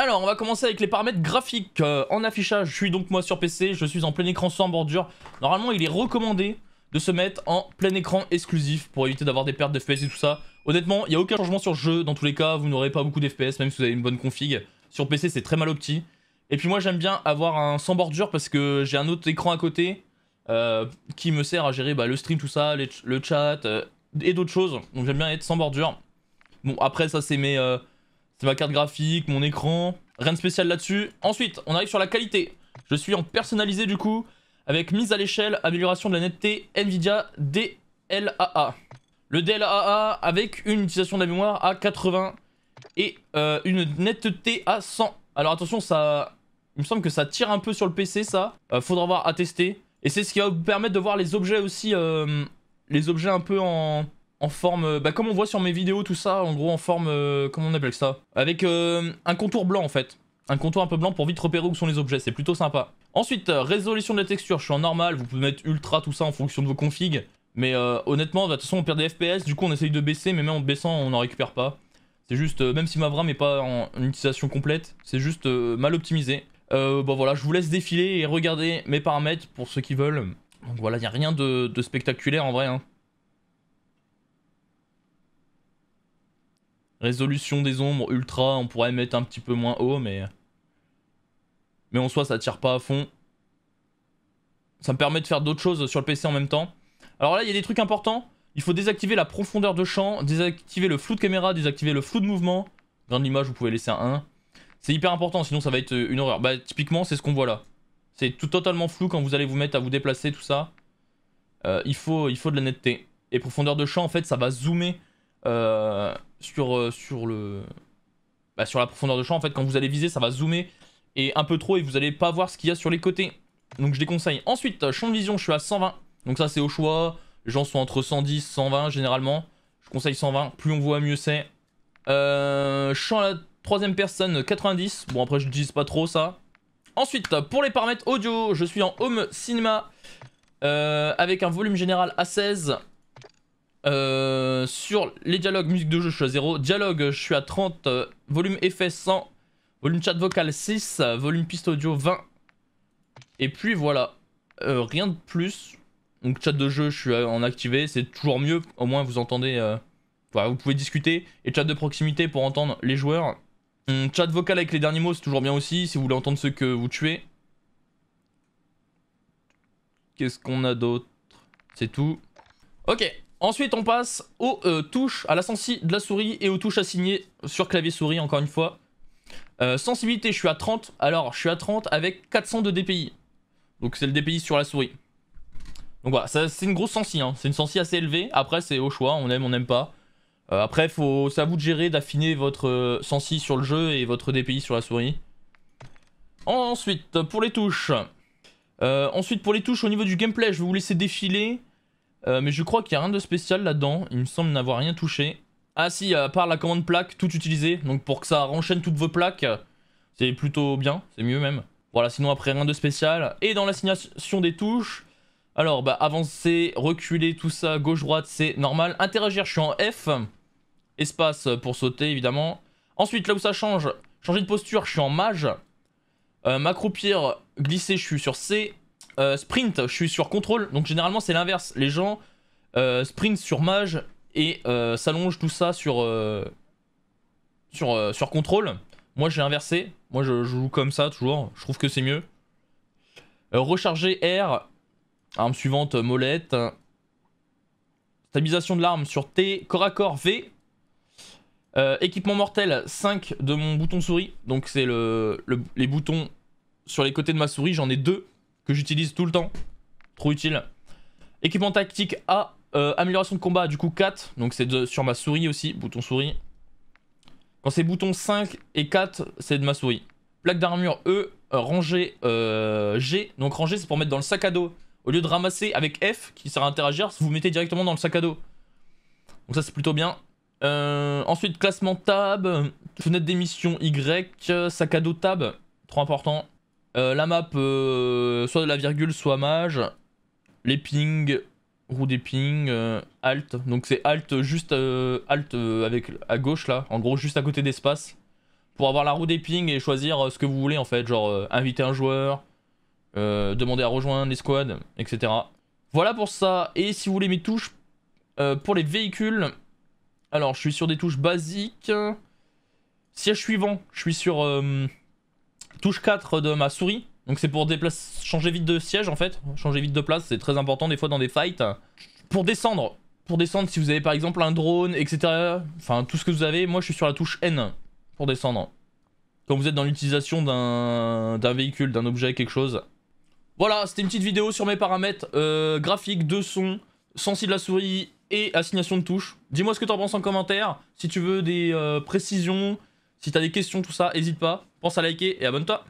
Alors, on va commencer avec les paramètres graphiques. Euh, en affichage, je suis donc moi sur PC, je suis en plein écran sans bordure. Normalement, il est recommandé de se mettre en plein écran exclusif pour éviter d'avoir des pertes d'FPS et tout ça. Honnêtement, il n'y a aucun changement sur le jeu. Dans tous les cas, vous n'aurez pas beaucoup d'FPS, même si vous avez une bonne config. Sur PC, c'est très mal opti. Et puis moi, j'aime bien avoir un sans bordure parce que j'ai un autre écran à côté euh, qui me sert à gérer bah, le stream, tout ça, le chat euh, et d'autres choses. Donc j'aime bien être sans bordure. Bon, après, ça, c'est mes... C'est ma carte graphique, mon écran. Rien de spécial là-dessus. Ensuite, on arrive sur la qualité. Je suis en personnalisé du coup, avec mise à l'échelle, amélioration de la netteté, Nvidia DLAA. Le DLAA avec une utilisation de la mémoire à 80 et euh, une netteté à 100. Alors attention, ça, il me semble que ça tire un peu sur le PC ça. Euh, faudra voir à tester. Et c'est ce qui va vous permettre de voir les objets aussi, euh, les objets un peu en, en forme, euh, bah, comme on voit sur mes vidéos, tout ça, en gros en forme, euh, comment on appelle ça Avec euh, un contour blanc en fait. Un contour un peu blanc pour vite repérer où sont les objets, c'est plutôt sympa. Ensuite, résolution de la texture, je suis en normal, vous pouvez mettre ultra, tout ça en fonction de vos configs. Mais honnêtement, bah, de toute façon on perd des FPS, du coup on essaye de baisser, mais même en baissant on n'en récupère pas. C'est juste, même si ma VRAM n'est pas en utilisation complète, c'est juste mal optimisé. bon bah, voilà, je vous laisse défiler et regarder mes paramètres pour ceux qui veulent. Donc voilà, il n'y a rien de, de spectaculaire en vrai. Hein. Résolution des ombres, ultra, on pourrait mettre un petit peu moins haut, mais... Mais en soi, ça tire pas à fond. Ça me permet de faire d'autres choses sur le PC en même temps. Alors là, il y a des trucs importants. Il faut désactiver la profondeur de champ, désactiver le flou de caméra, désactiver le flou de mouvement. grande image l'image, vous pouvez laisser un 1. C'est hyper important, sinon ça va être une horreur. Bah, typiquement, c'est ce qu'on voit là. C'est tout totalement flou quand vous allez vous mettre à vous déplacer, tout ça. Euh, il, faut, il faut de la netteté. Et profondeur de champ, en fait, ça va zoomer euh, sur, euh, sur, le, bah, sur la profondeur de champ. En fait, quand vous allez viser, ça va zoomer et un peu trop et vous allez pas voir ce qu'il y a sur les côtés. Donc je déconseille. Ensuite, euh, champ de vision, je suis à 120. Donc ça, c'est au choix. Les gens sont entre 110, 120 généralement. Je conseille 120. Plus on voit, mieux c'est. champ à la troisième personne, 90. Bon, après, je dis pas trop ça. Ensuite, pour les paramètres audio, je suis en Home cinéma avec un volume général à 16. Euh, sur les dialogues musique de jeu, je suis à 0. Dialogue, je suis à 30. Euh, volume effet 100. Volume chat vocal 6. volume piste audio 20. Et puis voilà. Euh, rien de plus. Donc chat de jeu, je suis en activé. C'est toujours mieux. Au moins vous entendez... vous pouvez discuter. Et chat de proximité pour entendre les joueurs. Hum, chat vocal avec les derniers mots, c'est toujours bien aussi. Si vous voulez entendre ceux que vous tuez. Qu'est-ce qu'on a d'autre C'est tout. Ok, Ensuite, on passe aux euh, touches, à la sensi de la souris et aux touches assignées sur clavier souris, encore une fois. Euh, sensibilité, je suis à 30. Alors, je suis à 30 avec 400 de DPI. Donc, c'est le DPI sur la souris. Donc voilà, c'est une grosse sensi. Hein. C'est une sensi assez élevée. Après, c'est au choix, on aime, on n'aime pas. Euh, après, faut, c'est à vous de gérer, d'affiner votre sensi sur le jeu et votre DPI sur la souris. Ensuite, pour les touches. ensuite, pour les touches, au niveau du gameplay, je vais vous laisser défiler. Euh, mais je crois qu'il n'y a rien de spécial là-dedans. Il me semble n'avoir rien touché. Ah si, à part la commande plaque, tout utilisé. Donc pour que ça renchaîne toutes vos plaques, c'est plutôt bien. C'est mieux même. Voilà, sinon après rien de spécial. Et dans l'assignation des touches, alors bah avancer, reculer, tout ça, gauche-droite, c'est normal. Interagir, je suis en F. Espace pour sauter évidemment. Ensuite, là où ça change, changer de posture, je suis en mage. Euh, m'accroupir, glisser, je suis sur C. Euh, sprint, je suis sur contrôle. Donc généralement c'est l'inverse. Les gens euh, sprintent sprint sur mage et euh, s'allongent tout ça sur, sur, sur contrôle. Moi j'ai inversé. Moi je, joue comme ça toujours. Je trouve que c'est mieux. recharger R. Arme suivante, molette. Stabilisation de l'arme sur T. Corps à corps V. équipement mortel 5 de mon bouton souris. Donc c'est les boutons sur les côtés de ma souris. J'en ai deux que j'utilise tout le temps. Trop utile. Équipement tactique A, euh, amélioration de combat, du coup 4. Donc c'est sur ma souris aussi, bouton souris. Quand c'est bouton 5 et 4, c'est de ma souris. Plaque d'armure E, rangé euh, rangée euh, G. Donc rangée, c'est pour mettre dans le sac à dos. Au lieu de ramasser avec F, qui sert à interagir, vous mettez directement dans le sac à dos. Donc ça, c'est plutôt bien. ensuite, classement tab, fenêtre d'émission Y, sac à dos tab, trop important. Euh, la map, euh, soit de la virgule, soit mage. Les pings, roue des pings, euh, alt. Donc c'est alt juste alt avec à gauche là, en gros juste à côté d'espace. Pour avoir la roue des pings et choisir ce que vous voulez en fait, genre inviter un joueur, demander à rejoindre les squads, etc. Voilà pour ça. Et si vous voulez mes touches pour les véhicules, alors je suis sur des touches basiques. Siège suivant, je suis sur Touche 4 de ma souris. Donc c'est pour changer vite de siège en fait. Changer vite de place, c'est très important des fois dans des fights. Pour descendre, pour descendre, si vous avez par exemple un drone, etc. Enfin, tout ce que vous avez, moi je suis sur la touche N pour descendre. Quand vous êtes dans l'utilisation d'un véhicule, d'un objet, quelque chose. Voilà, c'était une petite vidéo sur mes paramètres euh, graphiques, de son, sensi de la souris et assignation de touche. Dis-moi ce que tu en penses en commentaire. Si tu veux des euh, précisions, si t'as des questions, tout ça, hésite pas. Pense à liker et abonne-toi.